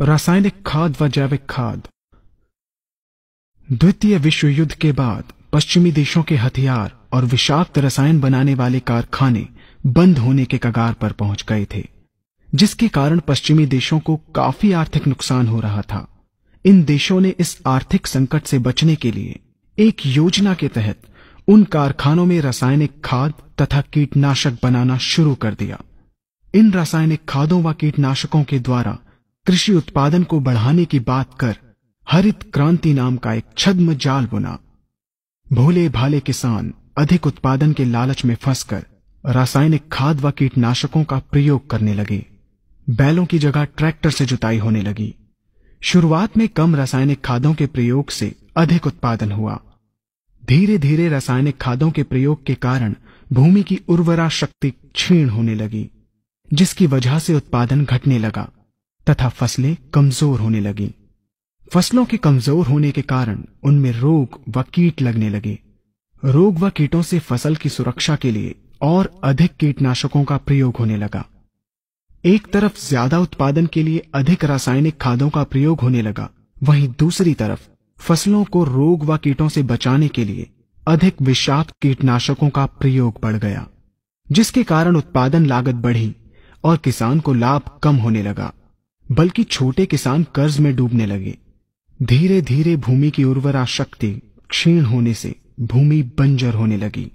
रासायनिक खाद व जैविक खाद द्वितीय विश्व युद्ध के बाद पश्चिमी देशों के हथियार और विषाक्त रसायन बनाने वाले कारखाने बंद होने के कगार पर पहुंच गए थे जिसके कारण पश्चिमी देशों को काफी आर्थिक नुकसान हो रहा था इन देशों ने इस आर्थिक संकट से बचने के लिए एक योजना के तहत उन कारखानों में रासायनिक खाद तथा कीटनाशक बनाना शुरू कर दिया इन रासायनिक खादों व कीटनाशकों के द्वारा कृषि उत्पादन को बढ़ाने की बात कर हरित क्रांति नाम का एक छद्म जाल बुना भोले भाले किसान अधिक उत्पादन के लालच में फंसकर रासायनिक खाद व कीटनाशकों का प्रयोग करने लगे बैलों की जगह ट्रैक्टर से जुताई होने लगी शुरुआत में कम रासायनिक खादों के प्रयोग से अधिक उत्पादन हुआ धीरे धीरे रासायनिक खादों के प्रयोग के कारण भूमि की उर्वरा शक्ति क्षीण होने लगी जिसकी वजह से उत्पादन घटने लगा तथा फसलें कमजोर होने लगीं फसलों के कमजोर होने के कारण उनमें रोग व कीट लगने लगे रोग व कीटों से फसल की सुरक्षा के लिए और अधिक कीटनाशकों का प्रयोग होने लगा एक तरफ ज्यादा उत्पादन के लिए अधिक रासायनिक खादों का प्रयोग होने लगा वहीं दूसरी तरफ फसलों को रोग व कीटों से बचाने के लिए अधिक विषाक्त कीटनाशकों का प्रयोग बढ़ गया जिसके कारण उत्पादन लागत बढ़ी और किसान को लाभ कम होने लगा बल्कि छोटे किसान कर्ज में डूबने लगे धीरे धीरे भूमि की उर्वरा शक्ति क्षीण होने से भूमि बंजर होने लगी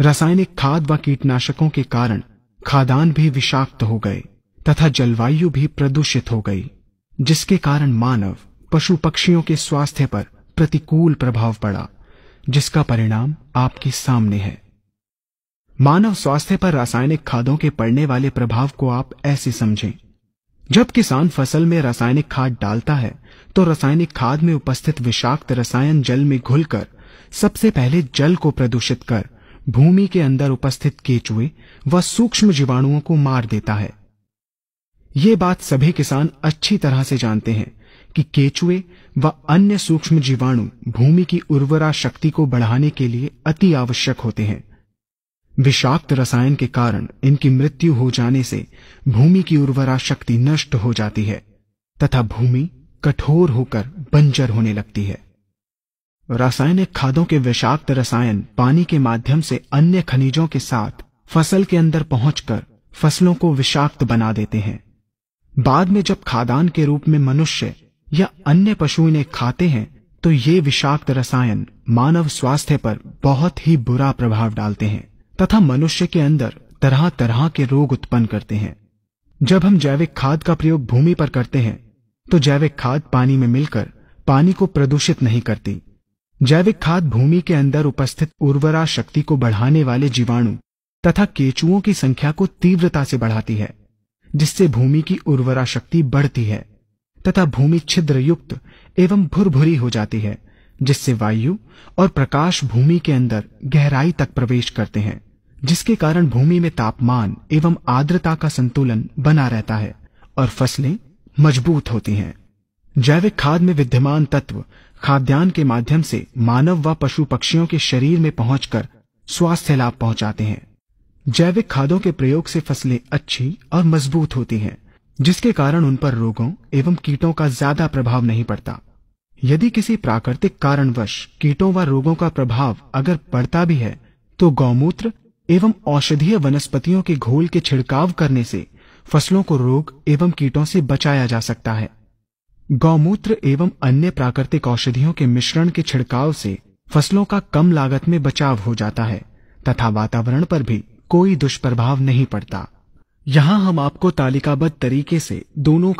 रासायनिक खाद व कीटनाशकों के कारण खादान भी विषाक्त हो गए तथा जलवायु भी प्रदूषित हो गई जिसके कारण मानव पशु पक्षियों के स्वास्थ्य पर प्रतिकूल प्रभाव पड़ा जिसका परिणाम आपके सामने है मानव स्वास्थ्य पर रासायनिक खादों के पड़ने वाले प्रभाव को आप ऐसे समझें जब किसान फसल में रासायनिक खाद डालता है तो रासायनिक खाद में उपस्थित विषाक्त रसायन जल में घुलकर सबसे पहले जल को प्रदूषित कर भूमि के अंदर उपस्थित केचुए व सूक्ष्म जीवाणुओं को मार देता है ये बात सभी किसान अच्छी तरह से जानते हैं कि केचुए व अन्य सूक्ष्म जीवाणु भूमि की उर्वरा शक्ति को बढ़ाने के लिए अति आवश्यक होते हैं विषाक्त रसायन के कारण इनकी मृत्यु हो जाने से भूमि की उर्वरा शक्ति नष्ट हो जाती है तथा भूमि कठोर होकर बंजर होने लगती है रासायनिक खादों के विषाक्त रसायन पानी के माध्यम से अन्य खनिजों के साथ फसल के अंदर पहुंचकर फसलों को विषाक्त बना देते हैं बाद में जब खादान के रूप में मनुष्य या अन्य पशु इन्हें खाते हैं तो ये विषाक्त रसायन मानव स्वास्थ्य पर बहुत ही बुरा प्रभाव डालते हैं तथा मनुष्य के अंदर तरह तरह के रोग उत्पन्न करते हैं जब हम जैविक खाद का प्रयोग भूमि पर करते हैं तो जैविक खाद पानी में मिलकर पानी को प्रदूषित नहीं करती जैविक खाद भूमि के अंदर उपस्थित उर्वरा शक्ति को बढ़ाने वाले जीवाणु तथा केचुओं की संख्या को तीव्रता से बढ़ाती है जिससे भूमि की उर्वरा शक्ति बढ़ती है तथा भूमि छिद्र युक्त एवं भुरभुरी हो जाती है जिससे वायु और प्रकाश भूमि के अंदर गहराई तक प्रवेश करते हैं जिसके कारण भूमि में तापमान एवं आर्द्रता का संतुलन बना रहता है और फसलें मजबूत होती हैं जैविक खाद में विद्यमान तत्व खाद्यान्न के माध्यम से मानव व पशु पक्षियों के शरीर में पहुंचकर स्वास्थ्य लाभ पहुंचाते हैं जैविक खादों के प्रयोग से फसलें अच्छी और मजबूत होती हैं जिसके कारण उन पर रोगों एवं कीटों का ज्यादा प्रभाव नहीं पड़ता यदि किसी प्राकृतिक कारणवश कीटों व रोगों का प्रभाव अगर पड़ता भी है तो गौमूत्र एवं औषधीय वनस्पतियों के घोल के छिड़काव करने से फसलों को रोग एवं कीटों से बचाया जा सकता है गौमूत्र एवं अन्य प्राकृतिक औषधियों के मिश्रण के छिड़काव से फसलों का कम लागत में बचाव हो जाता है तथा वातावरण पर भी कोई दुष्प्रभाव नहीं पड़ता यहाँ हम आपको तालिकाबद्ध तरीके से दोनों